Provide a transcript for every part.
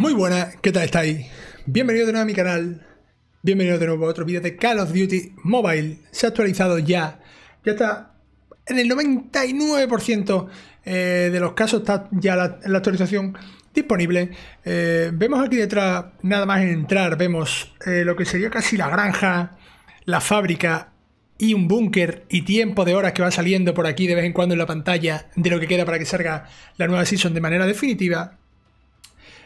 Muy buenas, ¿qué tal estáis? Bienvenidos de nuevo a mi canal, bienvenidos de nuevo a otro vídeo de Call of Duty Mobile. Se ha actualizado ya, ya está en el 99% eh, de los casos está ya la, actualización disponible. Eh, vemos aquí detrás, nada más en entrar, vemos eh, lo que sería casi la granja, la fábrica y un búnker y tiempo de horas que va saliendo por aquí de vez en cuando en la pantalla de lo que queda para que salga la nueva season de manera definitiva.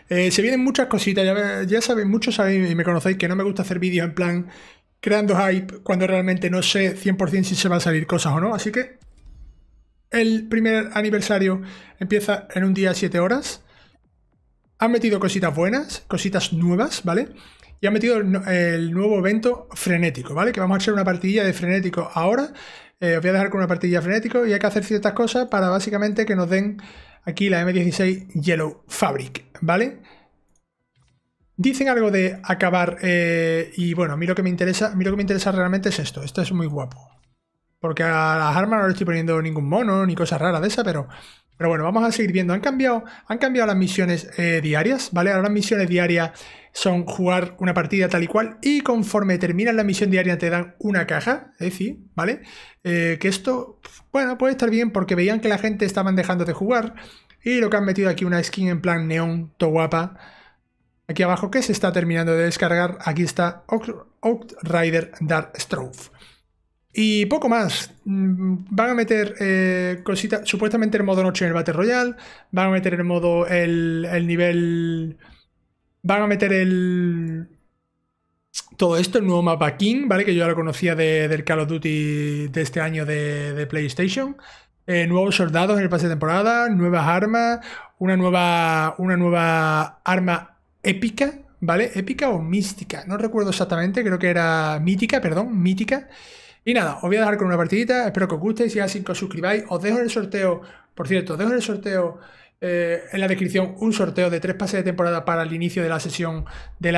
Eh, se vienen muchas cositas, ya, sabéis, muchos sabéis y me conocéis que no me gusta hacer vídeos en plan creando hype cuando realmente no sé 100% si se van a salir cosas o no. Así que el primer aniversario empieza en un día 7 horas. Han metido cositas buenas, cositas nuevas, ¿vale? Y han metido el, nuevo evento frenético, ¿vale? Que vamos a hacer una partidilla de frenético ahora. Eh, os voy a dejar con una partidilla frenético y hay que hacer ciertas cosas para básicamente que nos den Aquí la M16 Yellow Fabric, ¿vale? Dicen algo de acabar eh, y bueno, a mí lo que me interesa, lo que me interesa realmente es esto. Esto es muy guapo. Porque a las armas no le estoy poniendo ningún mono ni cosas raras de esa, pero, pero bueno, vamos a seguir viendo. Han cambiado, han cambiado las misiones eh, diarias, ¿vale? Ahora las misiones diarias son jugar una partida tal y cual y conforme terminan la misión diaria te dan una caja, es decir, ¿vale? Eh, que esto, bueno, puede estar bien porque veían que la gente estaban dejando de jugar y lo que han metido aquí una skin en plan neón, to guapa. Aquí abajo que se está terminando de descargar, aquí está Outrider Dark Strove. Y poco más. Mm, van a meter eh, cositas, supuestamente el modo noche en el Battle Royale, van a meter el modo el, el nivel... Van a meter el. Todo esto, el nuevo mapa King, ¿vale? Que yo ya lo conocía del Call of Duty de este año de, PlayStation. Eh, nuevos soldados en el pase de temporada, nuevas armas, una nueva, una nueva arma épica, ¿vale? Épica o mística, no recuerdo exactamente, creo que era mítica, perdón, mítica. Y nada, os voy a dejar con una partidita, espero que os guste, si así que os suscribáis, os dejo el sorteo, por cierto, os dejo el sorteo eh, en la descripción un sorteo de tres pases de temporada para el inicio de la sesión del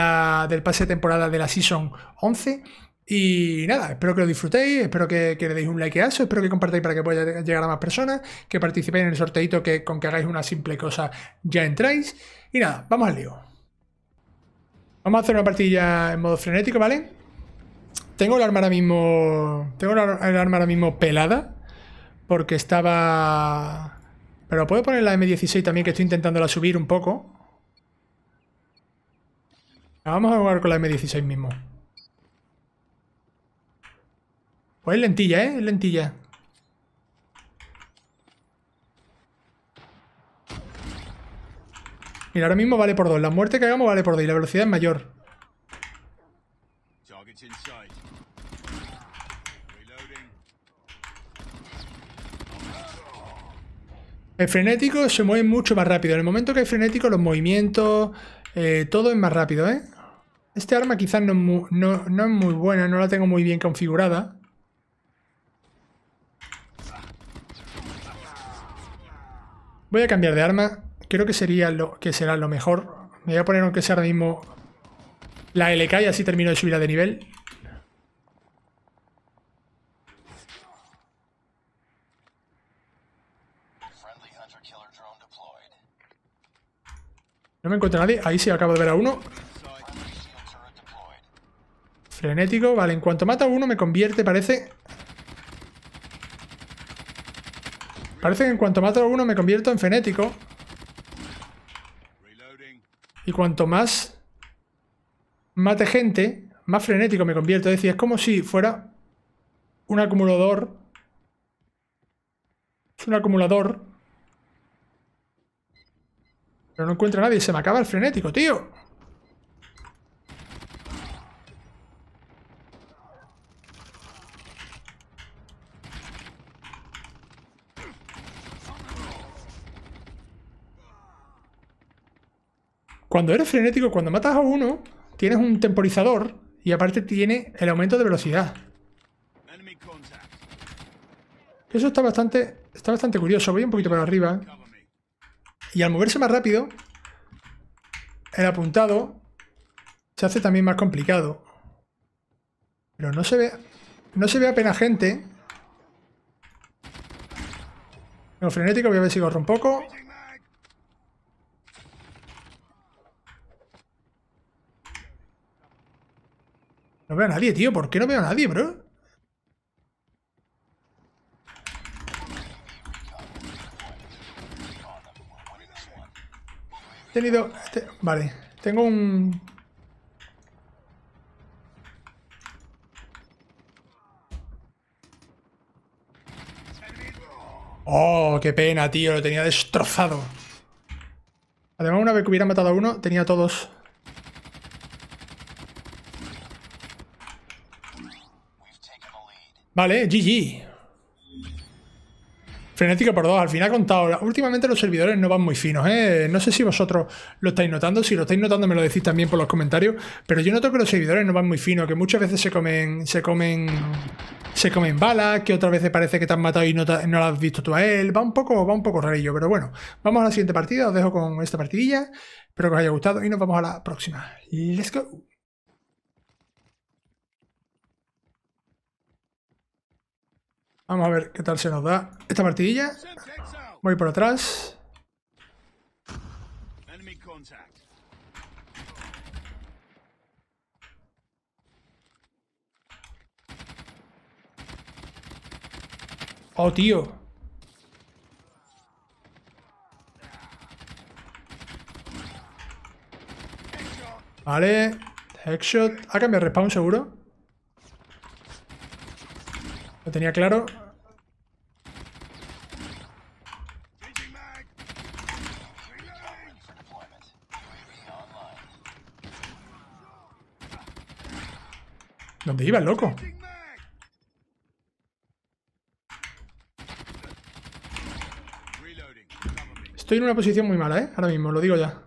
pase de temporada de la Season 11. Y nada, espero que lo disfrutéis, espero que, le deis un like a eso, espero que compartáis para que pueda llegar a más personas, que participéis en el sorteito, que con que hagáis una simple cosa ya entráis. Y nada, vamos al lío. Vamos a hacer una partida en modo frenético, ¿vale? Tengo el arma ahora mismo. Tengo el arma ahora mismo pelada. Porque estaba. Pero puedo poner la M16 también, que estoy intentándola subir un poco. Ah, vamos a jugar con la M16 mismo. Pues lentilla, ¿eh? Es lentilla. Mira, ahora mismo vale por dos. La muerte que hagamos vale por dos y la velocidad es mayor. El frenético se mueve mucho más rápido. En el momento que hay frenético, los movimientos, eh, todo es más rápido, ¿eh? Este arma quizás no, no, es muy buena, no la tengo muy bien configurada. Voy a cambiar de arma. Creo que sería lo que será lo mejor. Me voy a poner aunque sea ahora mismo la LK y así termino de subir de nivel. No me encuentro nadie. Ahí sí, acabo de ver a uno. Frenético. Vale, en cuanto mata a uno me convierte, parece... Parece que en cuanto mata a uno me convierto en frenético. Y cuanto más mate gente, más frenético me convierto. Es decir, es como si fuera un acumulador. Es un acumulador pero no encuentro a nadie. Se me acaba el frenético, tío. Cuando eres frenético, cuando matas a uno, tienes un temporizador y aparte tiene el aumento de velocidad. Eso está bastante, está bastante curioso. Voy un poquito para arriba. Y al moverse más rápido, el apuntado se hace también más complicado. Pero no se ve, no se ve apenas gente. Tengo frenético, voy a ver si corro un poco. No veo a nadie, tío. ¿Por qué no veo a nadie, bro? tenido... vale, tengo un... Oh, qué pena, tío, lo tenía destrozado. Además, una vez que hubiera matado a uno, tenía a todos. Vale, GG. Frenético por dos, al final contado. Últimamente los servidores no van muy finos, ¿eh? No sé si vosotros lo estáis notando, si lo estáis notando me lo decís también por los comentarios, pero yo noto que los servidores no van muy finos, que muchas veces se comen, se comen, se comen balas, que otras veces parece que te han matado y no, lo has visto tú a él. Va un poco, va un poco rarillo, pero bueno, vamos a la siguiente partida, os dejo con esta partidilla, espero que os haya gustado y nos vamos a la próxima. Let's go. Vamos a ver qué tal se nos da esta partidilla. Voy por atrás. Oh, tío. Vale. Headshot. ¿Ha cambiado respawn seguro? Lo tenía claro. ¿Dónde iba el loco? Estoy en una posición muy mala, ¿eh? Ahora mismo, lo digo ya.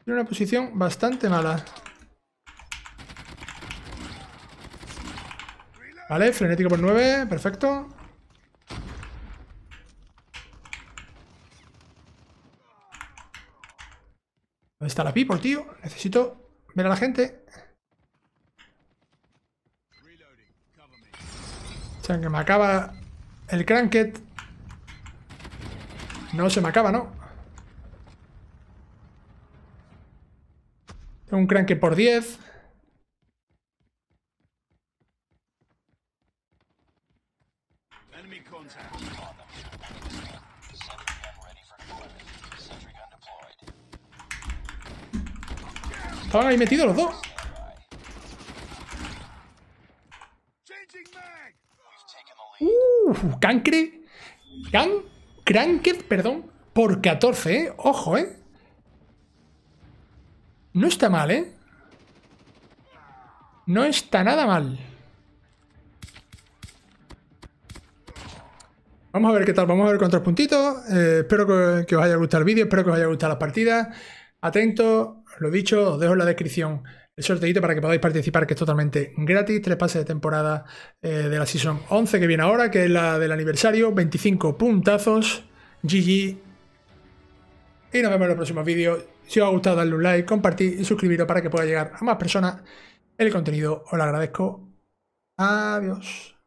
Estoy en una posición bastante mala. Vale, frenético por 9, perfecto. ¿Dónde está la people, tío? Necesito ver a la gente. O que me acaba el cranket. No se me acaba, ¿no? Tengo un cranket por 10. Estaban ahí metidos los dos. Uh, cancre. Can. perdón. Por 14, ¿eh? Ojo, ¿eh? No está mal, ¿eh? No está nada mal. Vamos a ver qué tal, vamos a ver con otros puntitos. Eh, espero que, os haya gustado el vídeo, espero que os haya gustado las partidas. Atentos, lo dicho, os dejo en la descripción el sorteito para que podáis participar, que es totalmente gratis. Tres pases de temporada eh, de la Season 11 que viene ahora, que es la del aniversario. 25 puntazos. GG. Y nos vemos en los próximos vídeos. Si os ha gustado, dadle un like, compartir y suscribiros para que pueda llegar a más personas el contenido. Os lo agradezco. Adiós.